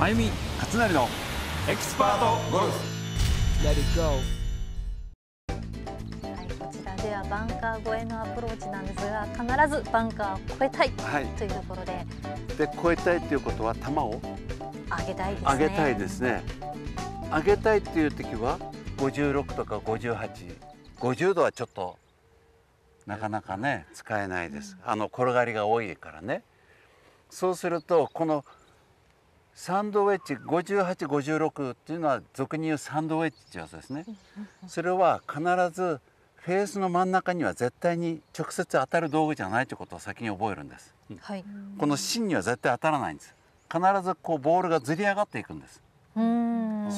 まゆみ勝成のエキスパートゴルフはい、こちらではバンカー越えのアプローチなんですが必ずバンカーを越えたい、はい、というところでで越えたいということは球を上げたいですね上げたいですね上げたいっていう時は56とか5850度はちょっとなかなかね使えないです、うん、あの転がりが多いからねそうするとこのサンドウェッジ5856っていうのは俗に言うサンドウェッジってやつですねそれは必ずフェースの真ん中には絶対に直接当たる道具じゃないということを先に覚えるんです、はい、この芯には絶対当たらないんです必ずこうボールがずり上がっていくんです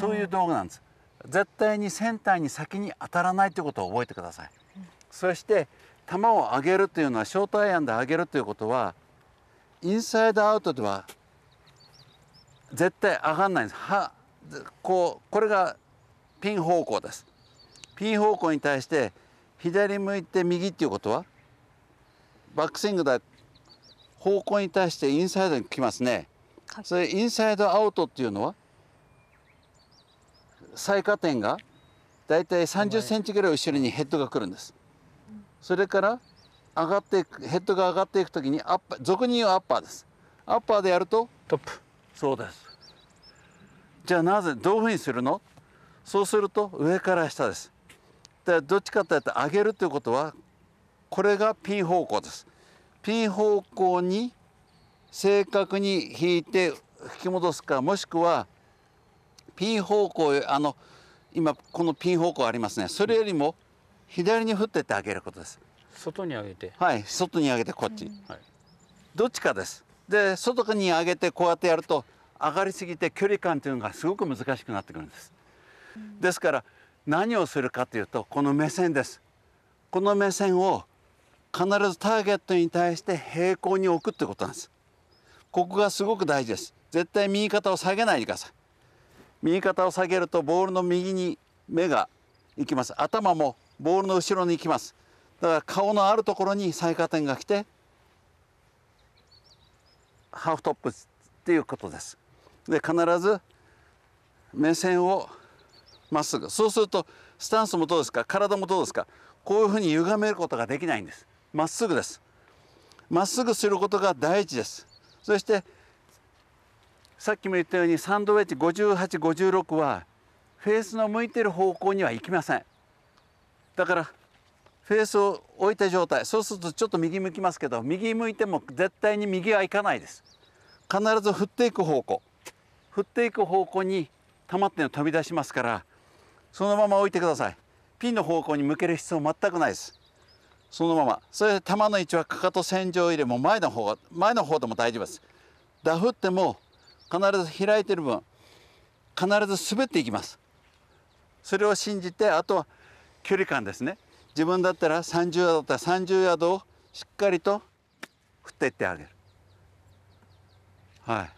そういう道具なんです絶対にセンターに先に当たらないということを覚えてください、うん、そして球を上げるというのはショートアイアンで上げるということはインサイドアウトでは絶対上がんないんですはこうこれがピン方向ですピン方向に対して左向いて右っていうことはバックスイングだ方向に対してインサイドに来ますね、はい、それインサイドアウトっていうのは最下点がだいたい3 0センチぐらい後ろにヘッドが来るんですそれから上がっていくヘッドが上がっていくときにアッパ俗に言うアッパーですアッパーでやるとトップそうですじゃあなぜどういうふうにするのそうすると上から下ですでどっちかというと上げるということはこれが P 方向ですピン方向に正確に引いて引き戻すかもしくはピン方向あの今このピン方向ありますねそれよりも左に振ってってあげることです外に上げてはい外に上げてこっち、はい、どっちかですで外に上げてこうやってやると上がりすぎて距離感というのがすごく難しくなってくるんです。ですから何をするかというとこの目線です。この目線を必ずターゲットに対して平行に置くってことなんです。ここがすごく大事です。絶対右肩を下げないでください。右肩を下げるとボールの右に目が行きます。頭もボールの後ろに行きます。だから顔のあるところに最下点が来てハーフトップっていうことですで必ず目線をまっすぐそうするとスタンスもどうですか体もどうですかこういうふうに歪めることができないんですまっすぐですまっすぐすることが第一ですそしてさっきも言ったようにサンドウェッジ5856はフェースの向いてる方向には行きませんだからフェースを置いた状態そうするとちょっと右向きますけど右向いても絶対に右は行かないです必ず振っていく方向振っていく方向にまっていうの飛び出しますからそのまま置いてくださいピンの方向に向ける必要全くないですそのままそれで球の位置はかかと線上入れも前の方が前の方でも大丈夫ですダフっても必ず開いてる分必ず滑っていきますそれを信じてあとは距離感ですね自分だったら30ヤードだったら30ヤードをしっかりと振っていってあげるは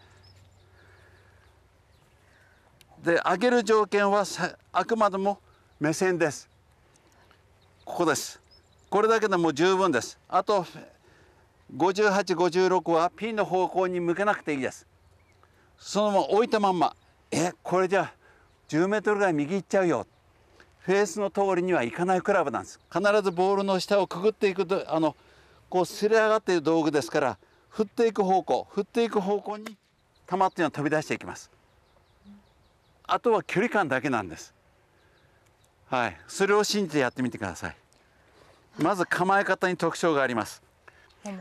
いで上げる条件はあくまでも目線ですここですこれだけでも十分ですあと5856はピンの方向に向けなくていいですそのまま置いたまんまえこれじゃあ10メートルぐらい右行っちゃうよフェースの通りにはいかないクラブなんです必ずボールの下をくぐっていくとあのこうすれ上がっている道具ですから振っていく方向振っていく方向に球っていうのは飛び出していきますあとは距離感だけなんですはいそれを信じてやってみてくださいまず構え方に特徴があります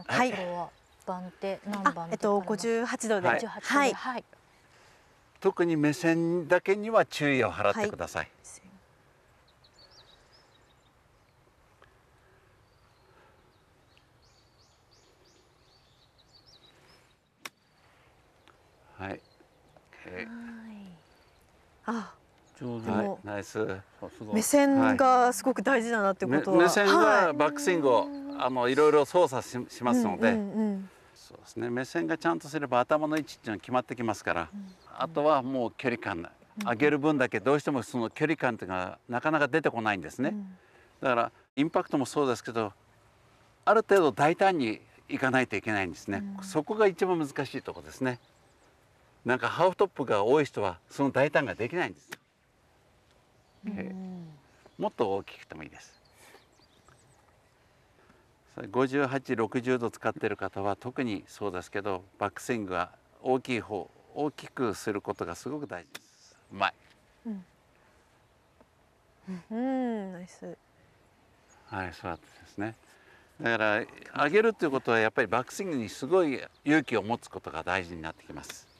はい、番手何番えっと58度で、はい、はい、特に目線だけには注意を払ってください、はいはい。はいあ。上手、はい、ナイス目線がすごく大事だなってことは、目線がバックスイングを、はい、あのいろいろ操作ししますので、うんうんうん、そうですね目線がちゃんとすれば頭の位置っていうのは決まってきますから、うんうん、あとはもう距離感上げる分だけどうしてもその距離感っていうのがなかなか出てこないんですね、うん、だからインパクトもそうですけどある程度大胆にいかないといけないんですね、うん、そこが一番難しいとこですね。なんかハーフトップが多い人はその大胆ができないんです、もっと大きくてもいいです五十八六十度使っている方は特にそうですけどバックスイングは大きい方大きくすることがすごく大事ですうまい、うんうん、ナイス。はい、そうですね。だから上げるということはやっぱりバックスイングにすごい勇気を持つことが大事になってきます。